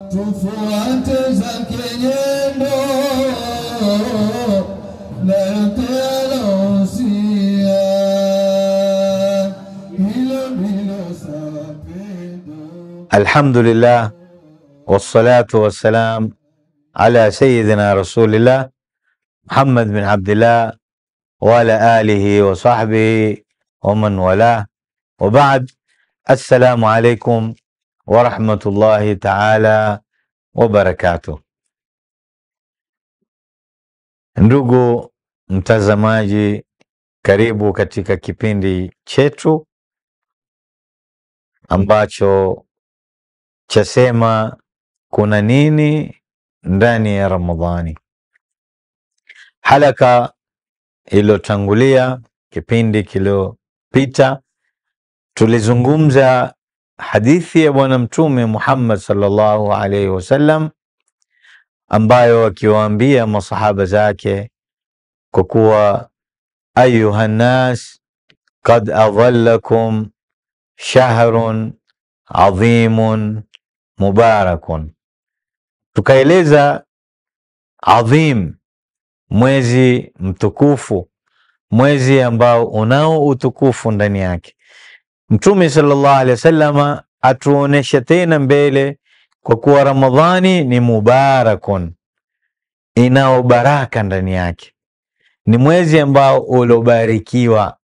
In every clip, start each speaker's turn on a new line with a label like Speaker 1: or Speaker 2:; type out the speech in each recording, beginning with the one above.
Speaker 1: الحمد لله والصلاة والسلام على سيدنا رسول الله محمد بن عبد الله وعلى آله وصحبه ومن والاه وبعد السلام عليكم warahmatullahi taala wabarakatuh. Ndugu mtazamaji, karibu katika kipindi chetu ambacho chasema kuna nini ndani ya Ramadhani. Halaka iliyotangulia, kipindi kiliyopita tulizungumza hadithi ya Bwana Mtume Muhammad sallallahu alaihi wasallam ambayo akiwaambia masahaba zake kwa kuwa ayuha nas qad adhallakum shahrun adhimun mubarakun, tukaeleza adhim, mwezi mtukufu, mwezi ambao unao utukufu ndani yake Mtume sallallahu alaihi wasallam atuonesha tena mbele kwa kuwa Ramadhani ni mubarakun, inao baraka ndani yake, ni mwezi ambao uliobarikiwa,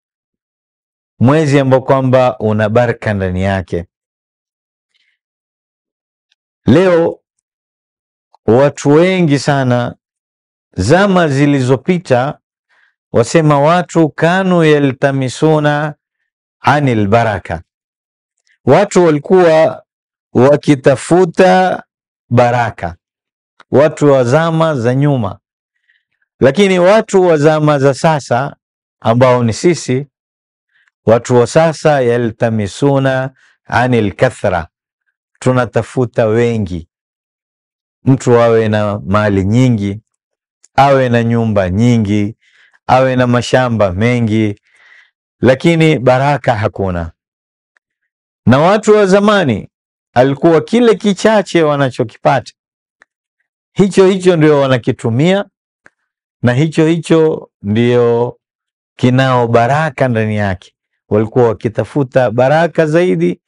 Speaker 1: mwezi ambao kwamba una baraka ndani yake. Leo watu wengi sana, zama zilizopita, wasema watu kanu yaltamisuna anil baraka, watu walikuwa wakitafuta baraka, watu wa zama za nyuma. Lakini watu wa zama za sasa ambao ni sisi, watu wa sasa yaltamisuna anil kathra, tunatafuta wengi, mtu awe na mali nyingi, awe na nyumba nyingi, awe na mashamba mengi lakini baraka hakuna. Na watu wa zamani alikuwa kile kichache wanachokipata hicho hicho ndio wanakitumia, na hicho hicho ndio kinao baraka ndani yake. Walikuwa wakitafuta baraka zaidi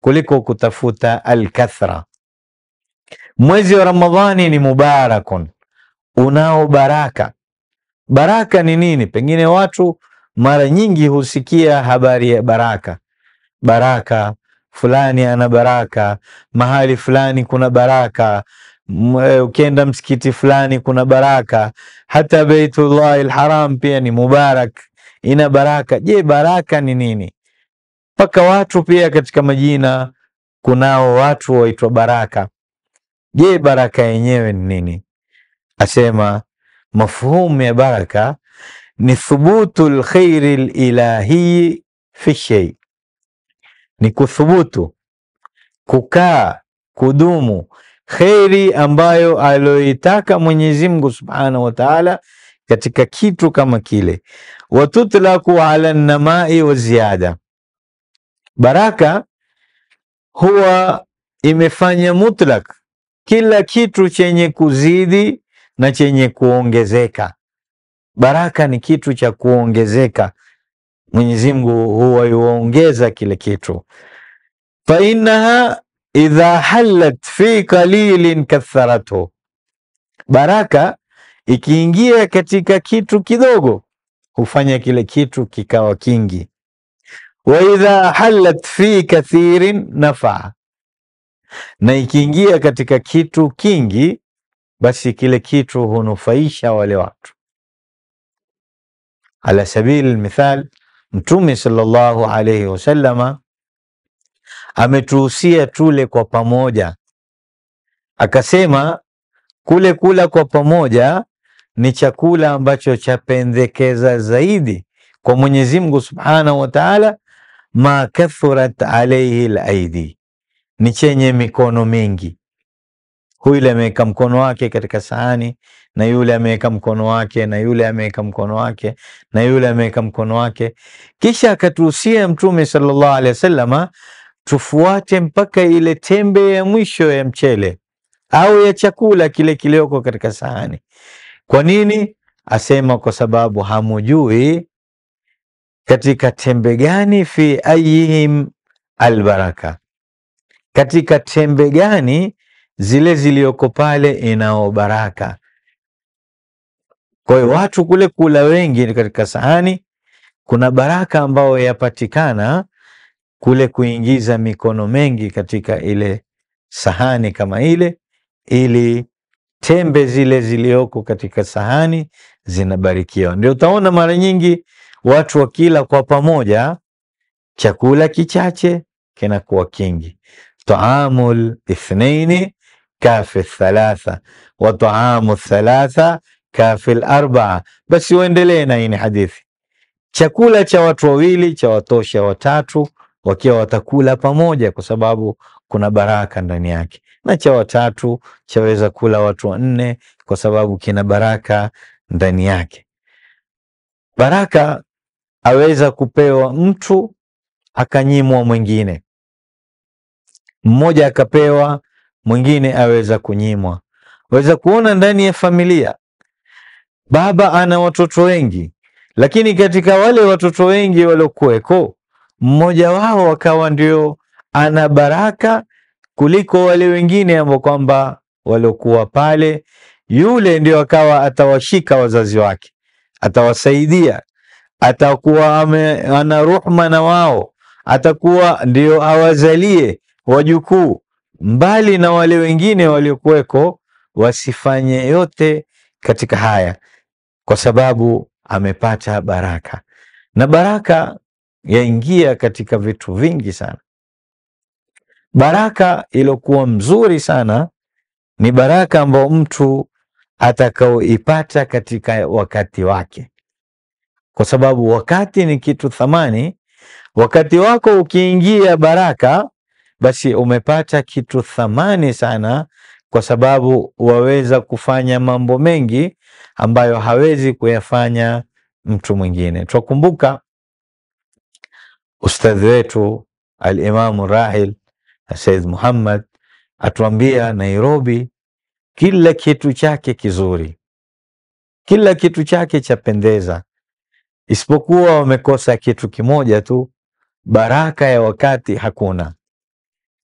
Speaker 1: kuliko kutafuta alkathra. Mwezi wa Ramadhani ni mubarakun, unao baraka. Baraka ni nini? Pengine watu mara nyingi husikia habari ya baraka, baraka fulani ana baraka, mahali fulani kuna baraka, e, ukienda msikiti fulani kuna baraka. Hata Baitullah Alharam pia ni mubarak, ina baraka. Je, baraka ni nini? Mpaka watu pia katika majina kunao watu waitwa baraka. Je, baraka yenyewe ni nini? Asema mafhumu ya baraka ni thubutu lkhairi lilahiyi fi shei, ni kuthubutu kukaa kudumu kheri ambayo aliyoitaka Mwenyezi Mungu Subhanahu wa Ta'ala katika kitu kama kile. Watutlaku ala namai wa ziada, baraka huwa imefanya mutlak kila kitu chenye kuzidi na chenye kuongezeka. Baraka ni kitu cha kuongezeka. Mwenyezi Mungu yuongeza kile kitu. Fa innaha idha halat fi qalilin katharatu baraka ikiingia katika kitu kidogo hufanya kile kitu kikawa kingi. Wa idha halat fi kathirin nafaa, na ikiingia katika kitu kingi basi kile kitu hunufaisha wale watu. Ala sabili almithal, Mtume sallallahu alayhi wasallama ametuhusia tule kwa pamoja, akasema kule kula kwa pamoja ni chakula ambacho chapendekeza zaidi kwa Mwenyezi Mungu subhanahu wa taala. Ma kathurat alaihi laidi, ni chenye mikono mingi yule ameweka mkono wake katika sahani na yule ameweka mkono wake na yule ameweka mkono wake na yule ameweka mkono wake. Kisha akatuhusia Mtume sallallahu alaihi wasallama tufuate mpaka ile tembe ya mwisho ya mchele au ya chakula kile kilioko katika sahani. Kwa nini? Asema kwa sababu hamujui katika tembe gani, fi ayihim albaraka, katika tembe gani zile ziliyoko pale inao baraka. Kwa hiyo watu kule kula wengi katika sahani, kuna baraka ambayo yapatikana kule kuingiza mikono mengi katika ile sahani kama ile, ili tembe zile ziliyoko katika sahani zinabarikiwa. Ndio utaona mara nyingi watu wakila kwa pamoja, chakula kichache kinakuwa kingi. Taamul ithnaini kafi thalatha wa taamu thalatha kafi larbaa. Basi uendelee na hii hadithi, chakula cha watu wawili cha watosha watatu, wakiwa watakula pamoja, kwa sababu kuna baraka ndani yake, na cha watatu chaweza kula watu wanne, kwa sababu kina baraka ndani yake. Baraka aweza kupewa mtu akanyimwa mwingine, mmoja akapewa mwingine aweza kunyimwa. Waweza kuona ndani ya familia baba ana watoto wengi, lakini katika wale watoto wengi waliokuweko, mmoja wao akawa ndio ana baraka kuliko wale wengine ambao kwamba waliokuwa pale, yule ndio akawa atawashika wazazi wake, atawasaidia, atakuwa ana ruhma na wao, atakuwa ndio awazalie wajukuu mbali na wale wengine waliokuweko wasifanye yote katika haya, kwa sababu amepata baraka, na baraka yaingia katika vitu vingi sana. Baraka iliyokuwa mzuri sana ni baraka ambayo mtu atakaoipata katika wakati wake, kwa sababu wakati ni kitu thamani. Wakati wako ukiingia baraka basi umepata kitu thamani sana, kwa sababu waweza kufanya mambo mengi ambayo hawezi kuyafanya mtu mwingine. Twakumbuka ustadhi wetu Alimamu Rahil Said Muhammad atuambia Nairobi kila kitu chake kizuri, kila kitu chake chapendeza, isipokuwa wamekosa kitu kimoja tu, baraka ya wakati hakuna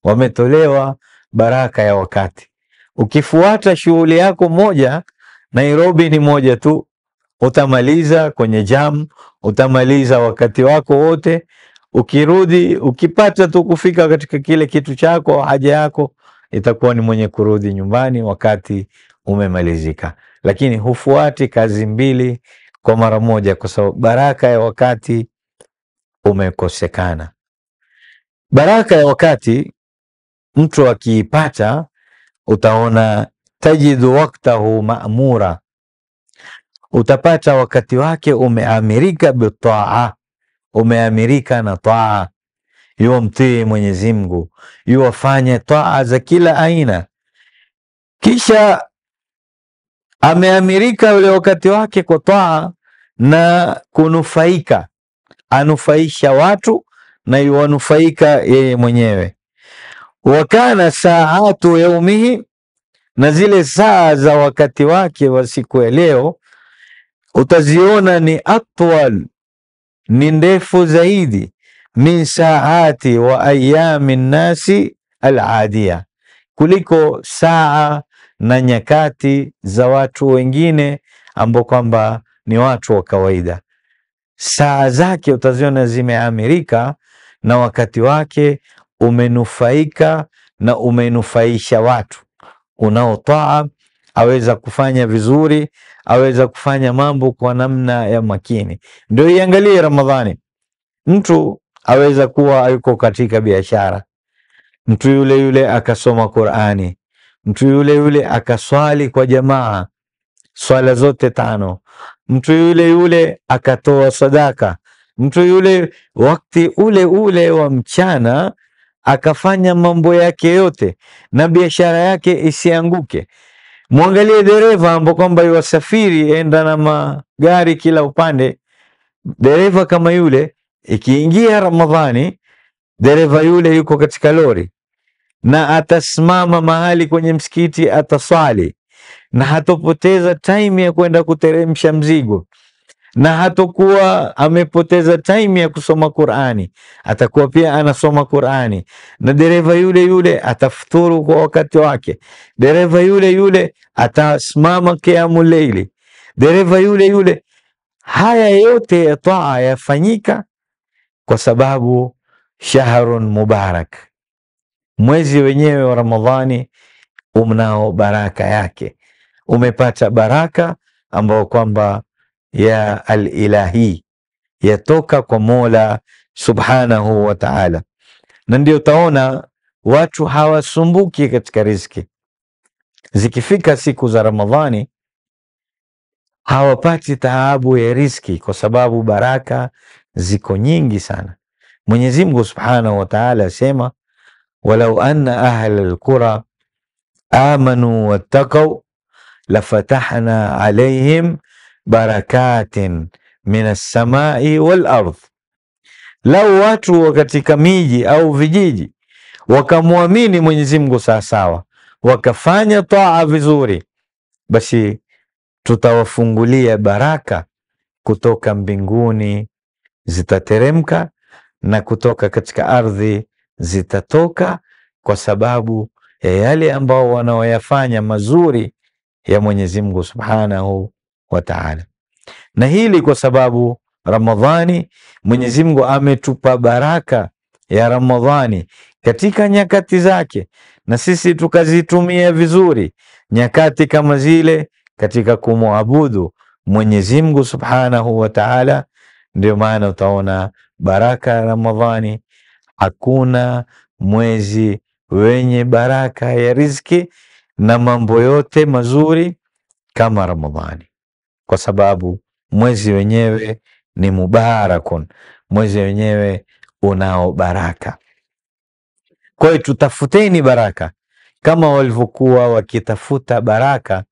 Speaker 1: wametolewa baraka ya wakati. Ukifuata shughuli yako moja, Nairobi ni moja tu, utamaliza kwenye jam, utamaliza wakati wako wote. Ukirudi ukipata tu kufika katika kile kitu chako, haja yako, itakuwa ni mwenye kurudi nyumbani wakati umemalizika, lakini hufuati kazi mbili kwa mara moja, kwa sababu baraka ya wakati umekosekana. Baraka ya wakati mtu akiipata utaona tajidu waktahu maamura, utapata wakati wake umeamirika bitaa, umeamirika na taa, yuwamtii Mwenyezi Mungu, yuwafanye taa za kila aina. Kisha ameamirika ule wakati wake kwa taa na kunufaika, anufaisha watu na yuwanufaika yeye mwenyewe wa kana saatu yaumihi, na zile saa za wakati wake wa siku ya leo utaziona ni atwal, ni ndefu zaidi min saati wa ayami nnasi aladia, kuliko saa na nyakati za watu wengine ambao kwamba ni watu wa kawaida. Saa zake utaziona zimeamirika na wakati wake umenufaika na umenufaisha watu. unaotaa aweza kufanya vizuri, aweza kufanya mambo kwa namna ya makini. Ndio iangalie Ramadhani. Mtu aweza kuwa yuko katika biashara, mtu yule yule akasoma Qur'ani, mtu yule yule akaswali kwa jamaa swala zote tano, mtu yule yule akatoa sadaka, mtu yule wakati ule ule wa mchana akafanya mambo yake yote na biashara yake isianguke. Mwangalie dereva ambao kwamba iwasafiri enda na magari kila upande. Dereva kama yule, ikiingia Ramadhani, dereva yule yuko katika lori na atasimama mahali kwenye msikiti ataswali na hatopoteza time ya kwenda kuteremsha mzigo na hatakuwa amepoteza time ya kusoma Qur'ani, atakuwa pia anasoma Qur'ani. Na dereva yule yule atafuturu kwa wakati wake, dereva yule yule atasimama kiamu leili, dereva yule yule. Haya yote ya taa yafanyika kwa sababu shahrun mubarak, mwezi wenyewe wa Ramadhani umnao baraka yake, umepata baraka ambao kwamba ya alilahi, yatoka kwa Mola subhanahu wa taala. Na ndio utaona watu hawasumbuki katika riziki. Zikifika siku za Ramadhani hawapati taabu ya riziki, kwa sababu baraka ziko nyingi sana. Mwenyezi Mungu subhanahu wa taala asema, walau anna ahla lqura amanu wattaqau lafatahna alaihim barakatin minas samai wal ardh. Lau watu wa katika miji au vijiji wakamwamini Mwenyezi Mungu sawasawa, wakafanya taa vizuri, basi tutawafungulia baraka kutoka mbinguni zitateremka na kutoka katika ardhi zitatoka, kwa sababu ya yale ambao wanaoyafanya mazuri ya Mwenyezi Mungu Subhanahu wa taala. Na hili kwa sababu Ramadhani, Mwenyezi Mungu ametupa baraka ya Ramadhani katika nyakati zake, na sisi tukazitumia vizuri nyakati kama zile katika kumwabudu Mwenyezi Mungu Subhanahu wa Ta'ala. Ndio maana utaona baraka ya Ramadhani. Hakuna mwezi wenye baraka ya riziki na mambo yote mazuri kama Ramadhani kwa sababu mwezi wenyewe ni mubarakun, mwezi wenyewe unao baraka. Kwa hiyo tutafuteni baraka kama walivyokuwa wakitafuta baraka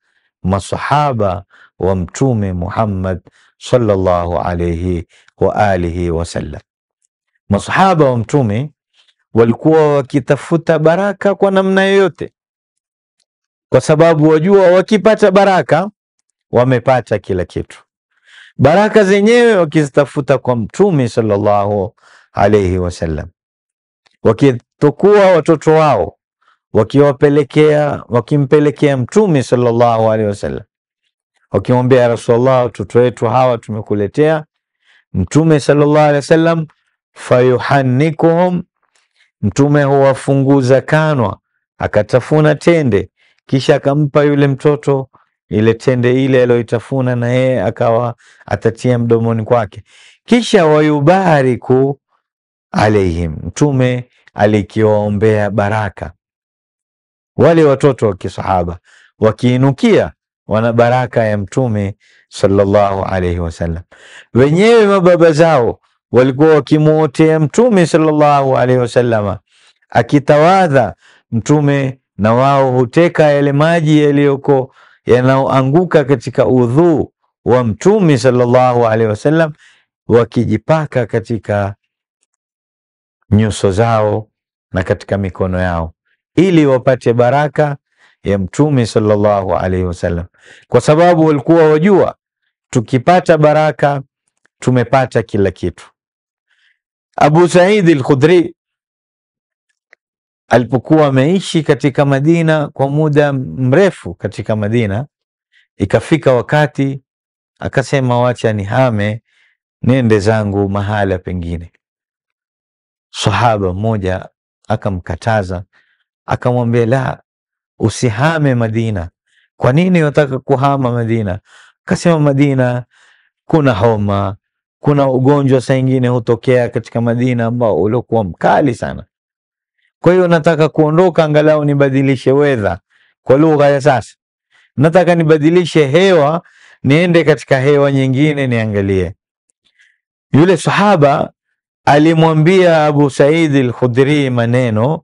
Speaker 1: masahaba wa Mtume Muhammad sallallahu alayhi wa alihi wasallam. Masahaba wa Mtume walikuwa wakitafuta baraka kwa namna yoyote, kwa sababu wajua wakipata baraka wamepata kila kitu. Baraka zenyewe wakizitafuta kwa Mtume sallallahu alaihi wasallam, wakitukua watoto wao wakiwapelekea wakimpelekea Mtume sallallahu alaihi wasallam, wakimwambia Rasulullah, watoto wetu hawa tumekuletea. Mtume sallallahu alaihi wasallam, fayuhannikuhum, Mtume huwafunguza kanwa akatafuna tende, kisha akampa yule mtoto ile tende ile aliyoitafuna na yeye akawa atatia mdomoni kwake, kisha wayubariku alaihim, Mtume alikiwaombea baraka. Wale watoto wa kisahaba wakiinukia wana baraka ya Mtume sallallahu alaihi wasallam. Wenyewe mababa zao walikuwa wakimwotea Mtume sallallahu alaihi wasallama akitawadha Mtume, na wao huteka yale maji yaliyoko yanayoanguka katika udhu wa Mtume sallallahu alaihi wasallam, wakijipaka katika nyuso zao na katika mikono yao, ili wapate baraka ya Mtume sallallahu alaihi wasallam, kwa sababu walikuwa wajua, tukipata baraka tumepata kila kitu. Abu Said al-Khudri alipokuwa ameishi katika Madina kwa muda mrefu katika Madina, ikafika wakati akasema, wacha nihame nende zangu mahala pengine. Sahaba mmoja akamkataza, akamwambia, la, usihame Madina. Kwa nini unataka kuhama Madina? Akasema, Madina kuna homa, kuna ugonjwa saa ingine hutokea katika Madina ambao uliokuwa mkali sana kwa hiyo nataka kuondoka, angalau nibadilishe wedha, kwa lugha ya sasa. Nataka nibadilishe hewa, niende katika hewa nyingine, niangalie. Yule sahaba alimwambia Abu Said al-Khudri maneno.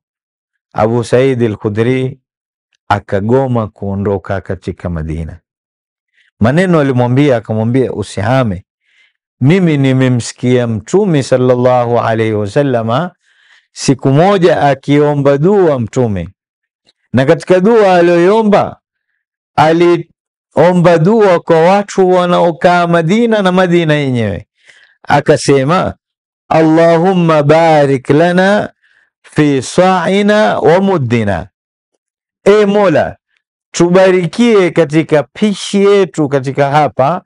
Speaker 1: Abu Said al-Khudri akagoma kuondoka katika Madina. Maneno alimwambia, akamwambia usihame, mimi nimemsikia Mtume sallallahu alayhi wasallama siku moja akiomba dua Mtume, na katika dua aliyoiomba aliomba dua kwa watu wanaokaa Madina na Madina yenyewe, akasema Allahumma barik lana fi sa'ina wa muddina, e Mola, tubarikie katika pishi yetu katika hapa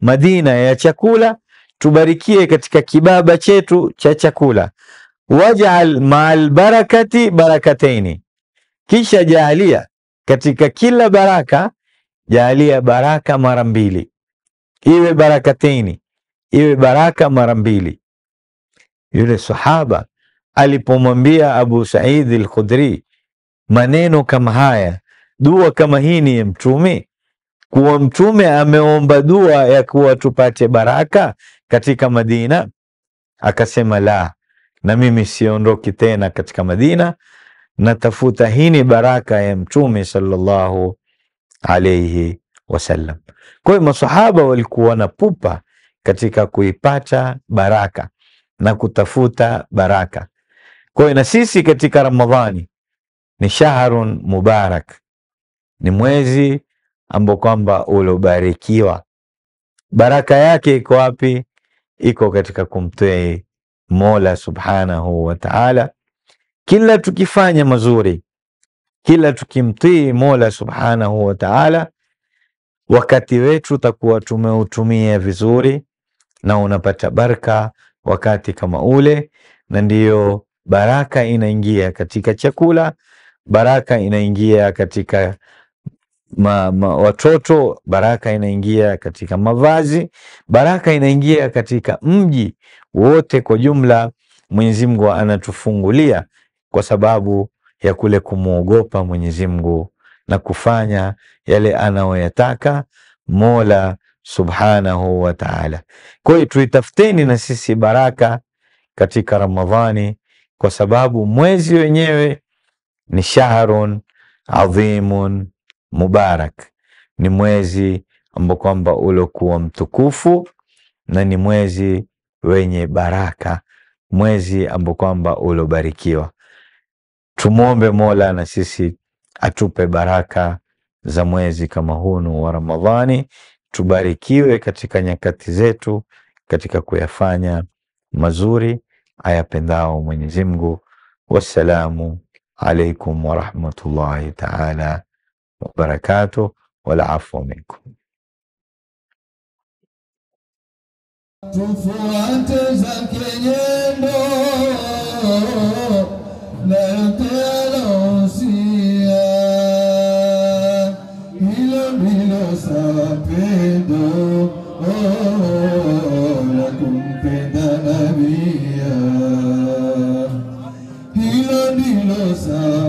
Speaker 1: Madina ya chakula, tubarikie katika kibaba chetu cha chakula waj'al ma'al barakati barakataini, kisha jaalia katika kila baraka jaalia baraka mara mbili, iwe barakataini, iwe baraka mara mbili. Yule sahaba alipomwambia Abu Said al-Khudri maneno kama haya, dua kama hii ni ya Mtume, kuwa Mtume ameomba dua ya kuwa tupate baraka katika Madina, akasema la na mimi siondoki tena katika Madina, natafuta ni baraka ya Mtume sallallahu alayhi wasallam. Kwa hiyo masahaba walikuwa na pupa katika kuipata baraka na kutafuta baraka. Kwa hiyo na sisi katika Ramadhani ni shahrun mubarak, ni mwezi ambao kwamba uliobarikiwa. Baraka yake iko wapi? Iko katika kumtii Mola Subhanahu wa Ta'ala. Kila tukifanya mazuri, kila tukimtii Mola Subhanahu wa Ta'ala, wakati wetu utakuwa tumeutumia vizuri na unapata baraka wakati kama ule, na ndiyo baraka inaingia katika chakula, baraka inaingia katika ma, ma, watoto, baraka inaingia katika mavazi, baraka inaingia katika mji wote kwa jumla. Mwenyezi Mungu anatufungulia kwa sababu ya kule kumwogopa Mwenyezi Mungu na kufanya yale anayoyataka Mola Subhanahu wa Ta'ala. Kwa hiyo tuitafuteni na sisi baraka katika Ramadhani kwa sababu mwezi wenyewe ni shahrun adhimun Mubarak ni mwezi ambao kwamba uliokuwa mtukufu na ni mwezi wenye baraka, mwezi ambao kwamba uliobarikiwa. Tumwombe Mola na sisi atupe baraka za mwezi kama hunu wa Ramadhani, tubarikiwe katika nyakati zetu, katika kuyafanya mazuri ayapendao Mwenyezi Mungu. Wassalamu alaikum warahmatullahi taala wabarakatuh walafwa minkum. Tufuate za kenyendo natelaosia hilo ndilo sapendo la kumpenda nabia hilo ndilo